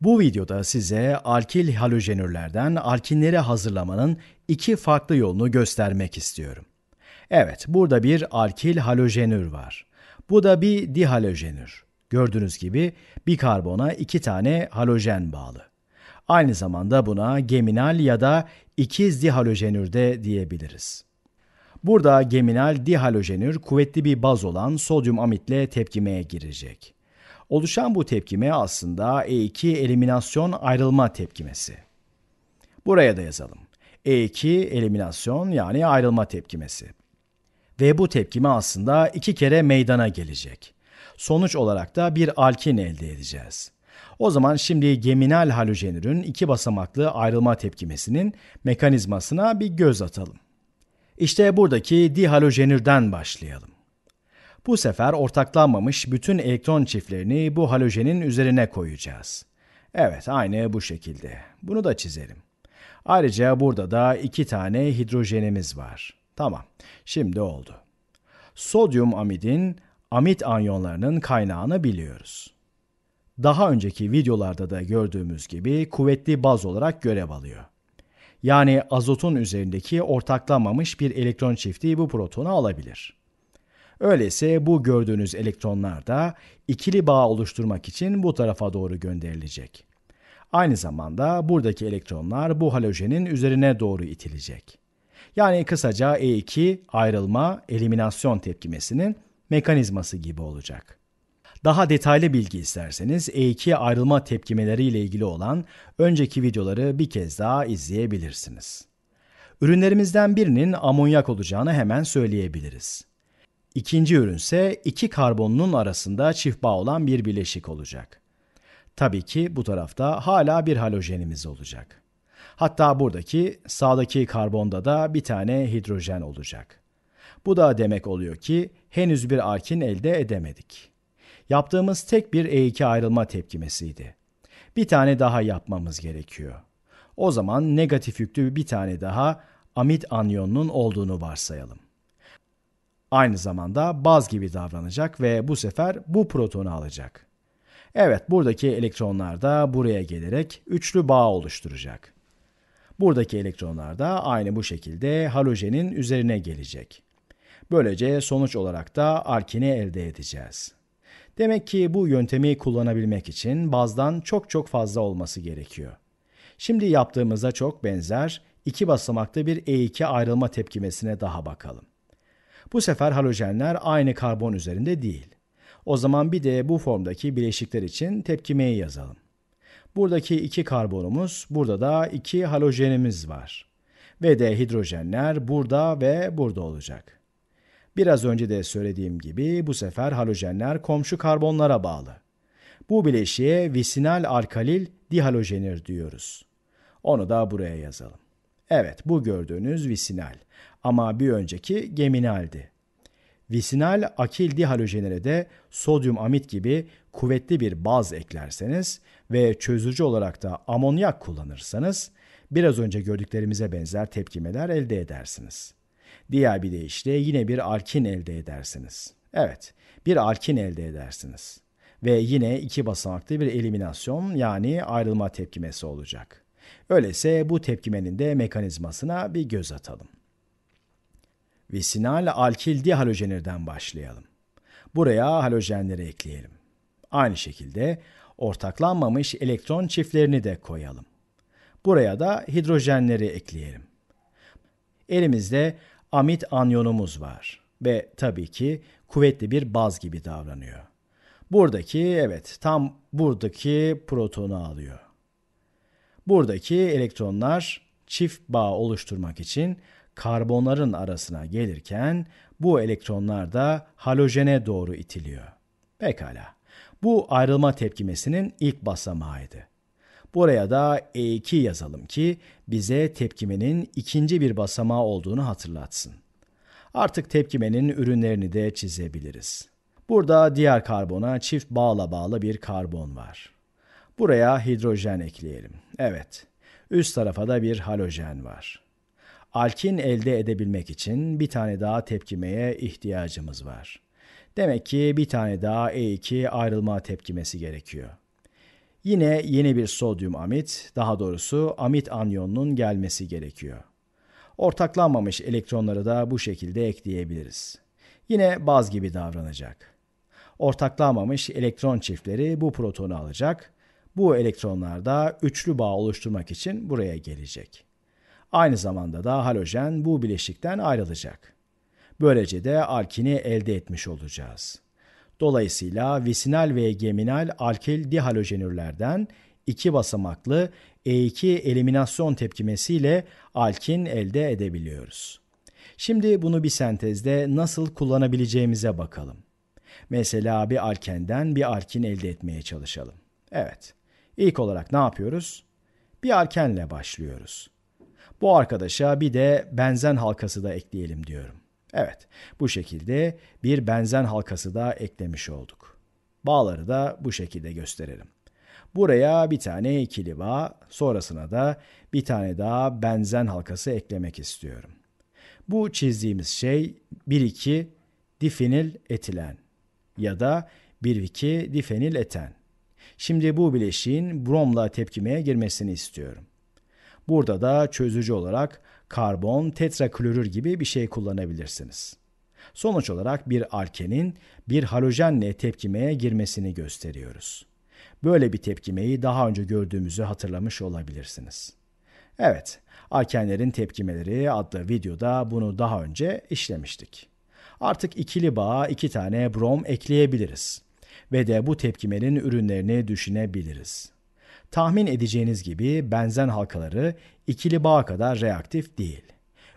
Bu videoda size alkil halojenürlerden alkinleri hazırlamanın iki farklı yolunu göstermek istiyorum. Evet, burada bir alkil halojenür var. Bu da bir dihalojenür. Gördüğünüz gibi bir karbona iki tane halojen bağlı. Aynı zamanda buna geminal ya da ikiz dihalojenür de diyebiliriz. Burada geminal dihalojenür kuvvetli bir baz olan sodyum amitle tepkimeye girecek. Oluşan bu tepkime aslında E2 eliminasyon ayrılma tepkimesi. Buraya da yazalım. E2 eliminasyon yani ayrılma tepkimesi. Ve bu tepkime aslında iki kere meydana gelecek. Sonuç olarak da bir alkin elde edeceğiz. O zaman şimdi geminal halojenürün iki basamaklı ayrılma tepkimesinin mekanizmasına bir göz atalım. İşte buradaki dihalojenürden başlayalım. Bu sefer ortaklanmamış bütün elektron çiftlerini bu halojenin üzerine koyacağız. Evet, aynı bu şekilde. Bunu da çizelim. Ayrıca burada da iki tane hidrojenimiz var. Tamam, şimdi oldu. Sodyum amidin amit anyonlarının kaynağını biliyoruz. Daha önceki videolarda da gördüğümüz gibi kuvvetli baz olarak görev alıyor. Yani azotun üzerindeki ortaklanmamış bir elektron çifti bu protonu alabilir. Öyleyse bu gördüğünüz elektronlar da ikili bağ oluşturmak için bu tarafa doğru gönderilecek. Aynı zamanda buradaki elektronlar bu halojenin üzerine doğru itilecek. Yani kısaca E2 ayrılma eliminasyon tepkimesinin mekanizması gibi olacak. Daha detaylı bilgi isterseniz E2 ayrılma tepkimeleri ile ilgili olan önceki videoları bir kez daha izleyebilirsiniz. Ürünlerimizden birinin amonyak olacağını hemen söyleyebiliriz. İkinci ürün ise iki karbonunun arasında çift bağ olan bir bileşik olacak. Tabii ki bu tarafta hala bir halojenimiz olacak. Hatta buradaki sağdaki karbonda da bir tane hidrojen olacak. Bu da demek oluyor ki henüz bir arkin elde edemedik. Yaptığımız tek bir E2 ayrılma tepkimesiydi. Bir tane daha yapmamız gerekiyor. O zaman negatif yüklü bir tane daha amid anyonunun olduğunu varsayalım. Aynı zamanda baz gibi davranacak ve bu sefer bu protonu alacak. Evet buradaki elektronlar da buraya gelerek üçlü bağ oluşturacak. Buradaki elektronlar da aynı bu şekilde halojenin üzerine gelecek. Böylece sonuç olarak da arkini elde edeceğiz. Demek ki bu yöntemi kullanabilmek için bazdan çok çok fazla olması gerekiyor. Şimdi yaptığımıza çok benzer iki basamaklı bir E2 ayrılma tepkimesine daha bakalım. Bu sefer halojenler aynı karbon üzerinde değil. O zaman bir de bu formdaki bileşikler için tepkimeyi yazalım. Buradaki iki karbonumuz, burada da iki halojenimiz var. Ve de hidrojenler burada ve burada olacak. Biraz önce de söylediğim gibi bu sefer halojenler komşu karbonlara bağlı. Bu bileşiğe visinal alkalil dihalojenir diyoruz. Onu da buraya yazalım. Evet bu gördüğünüz visinal ama bir önceki geminaldi. Visinal akil dihalojenine de sodyum amit gibi kuvvetli bir baz eklerseniz ve çözücü olarak da amonyak kullanırsanız biraz önce gördüklerimize benzer tepkimeler elde edersiniz. Diğer bir deyişle yine bir alkin elde edersiniz. Evet, bir alkin elde edersiniz. Ve yine iki basamaklı bir eliminasyon yani ayrılma tepkimesi olacak.'' Öyleyse bu tepkimenin de mekanizmasına bir göz atalım. Visinal alkil dihalojenirden başlayalım. Buraya halojenleri ekleyelim. Aynı şekilde ortaklanmamış elektron çiftlerini de koyalım. Buraya da hidrojenleri ekleyelim. Elimizde amit anyonumuz var ve tabii ki kuvvetli bir baz gibi davranıyor. Buradaki evet tam buradaki protonu alıyor. Buradaki elektronlar çift bağ oluşturmak için karbonların arasına gelirken bu elektronlar da halojene doğru itiliyor. Pekala. Bu ayrılma tepkimesinin ilk basamağıydı. Buraya da E2 yazalım ki bize tepkimenin ikinci bir basamağı olduğunu hatırlatsın. Artık tepkimenin ürünlerini de çizebiliriz. Burada diğer karbona çift bağla bağlı bir karbon var. Buraya hidrojen ekleyelim. Evet, üst tarafa da bir halojen var. Alkin elde edebilmek için bir tane daha tepkimeye ihtiyacımız var. Demek ki bir tane daha E2 ayrılma tepkimesi gerekiyor. Yine yeni bir sodyum amit, daha doğrusu amit anyonunun gelmesi gerekiyor. Ortaklanmamış elektronları da bu şekilde ekleyebiliriz. Yine baz gibi davranacak. Ortaklanmamış elektron çiftleri bu protonu alacak bu elektronlar da üçlü bağ oluşturmak için buraya gelecek. Aynı zamanda da halojen bu bileşikten ayrılacak. Böylece de alkini elde etmiş olacağız. Dolayısıyla visinal ve geminal alkil dihalojenürlerden iki basamaklı E2 eliminasyon tepkimesiyle alkin elde edebiliyoruz. Şimdi bunu bir sentezde nasıl kullanabileceğimize bakalım. Mesela bir alkenden bir alkin elde etmeye çalışalım. Evet. İlk olarak ne yapıyoruz? Bir arkenle başlıyoruz. Bu arkadaşa bir de benzen halkası da ekleyelim diyorum. Evet, bu şekilde bir benzen halkası da eklemiş olduk. Bağları da bu şekilde gösterelim. Buraya bir tane ikili bağ, sonrasına da bir tane daha benzen halkası eklemek istiyorum. Bu çizdiğimiz şey 1-2 difenil etilen ya da 1-2 difenil eten. Şimdi bu bileşiğin bromla tepkimeye girmesini istiyorum. Burada da çözücü olarak karbon, tetraklorür gibi bir şey kullanabilirsiniz. Sonuç olarak bir alkenin bir halojenle tepkimeye girmesini gösteriyoruz. Böyle bir tepkimeyi daha önce gördüğümüzü hatırlamış olabilirsiniz. Evet, alkenlerin tepkimeleri adlı videoda bunu daha önce işlemiştik. Artık ikili bağa iki tane brom ekleyebiliriz ve de bu tepkimenin ürünlerini düşünebiliriz. Tahmin edeceğiniz gibi benzen halkaları ikili bağ kadar reaktif değil.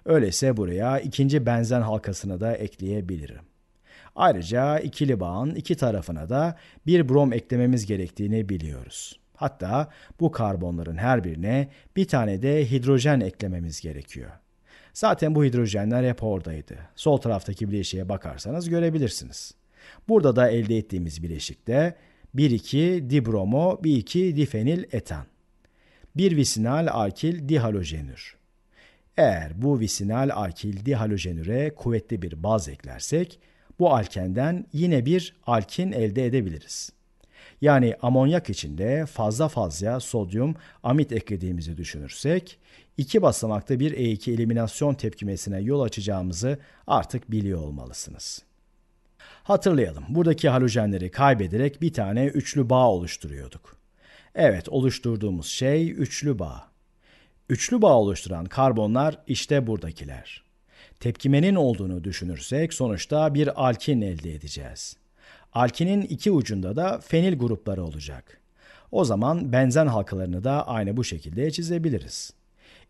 Öyleyse buraya ikinci benzen halkasını da ekleyebilirim. Ayrıca ikili bağın iki tarafına da bir brom eklememiz gerektiğini biliyoruz. Hatta bu karbonların her birine bir tane de hidrojen eklememiz gerekiyor. Zaten bu hidrojenler hep oradaydı. Sol taraftaki bileşiğe bakarsanız görebilirsiniz. Burada da elde ettiğimiz bileşik bileşikte 1,2 dibromo 1,2 difenil etan. Bir visinal alkil dihalojenür. Eğer bu visinal alkil dihalojenüre kuvvetli bir baz eklersek bu alkenden yine bir alkin elde edebiliriz. Yani amonyak içinde fazla fazla sodyum amit eklediğimizi düşünürsek iki basamakta bir E2 eliminasyon tepkimesine yol açacağımızı artık biliyor olmalısınız.'' Hatırlayalım buradaki halojenleri kaybederek bir tane üçlü bağ oluşturuyorduk. Evet oluşturduğumuz şey üçlü bağ. Üçlü bağ oluşturan karbonlar işte buradakiler. Tepkimenin olduğunu düşünürsek sonuçta bir alkin elde edeceğiz. Alkinin iki ucunda da fenil grupları olacak. O zaman benzen halkalarını da aynı bu şekilde çizebiliriz.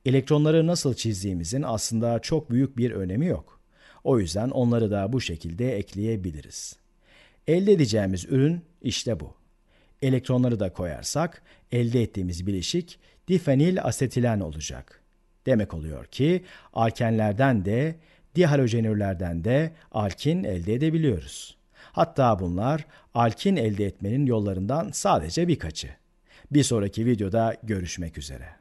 Elektronları nasıl çizdiğimizin aslında çok büyük bir önemi yok. O yüzden onları da bu şekilde ekleyebiliriz. Elde edeceğimiz ürün işte bu. Elektronları da koyarsak elde ettiğimiz bileşik difenil asetilen olacak. Demek oluyor ki alkenlerden de dihalojenürlerden de alkin elde edebiliyoruz. Hatta bunlar alkin elde etmenin yollarından sadece birkaçı. Bir sonraki videoda görüşmek üzere.